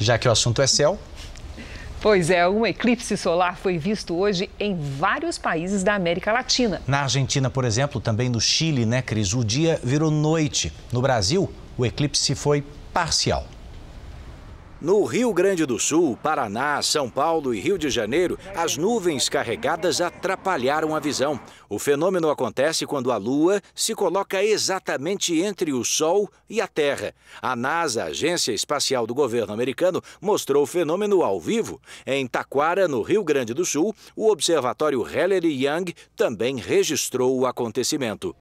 Já que o assunto é céu, Pois é, um eclipse solar foi visto hoje em vários países da América Latina. Na Argentina, por exemplo, também no Chile, né, Cris? O dia virou noite. No Brasil, o eclipse foi parcial. No Rio Grande do Sul, Paraná, São Paulo e Rio de Janeiro, as nuvens carregadas atrapalharam a visão. O fenômeno acontece quando a Lua se coloca exatamente entre o Sol e a Terra. A NASA, agência espacial do governo americano, mostrou o fenômeno ao vivo. Em Taquara, no Rio Grande do Sul, o observatório Heller Young também registrou o acontecimento.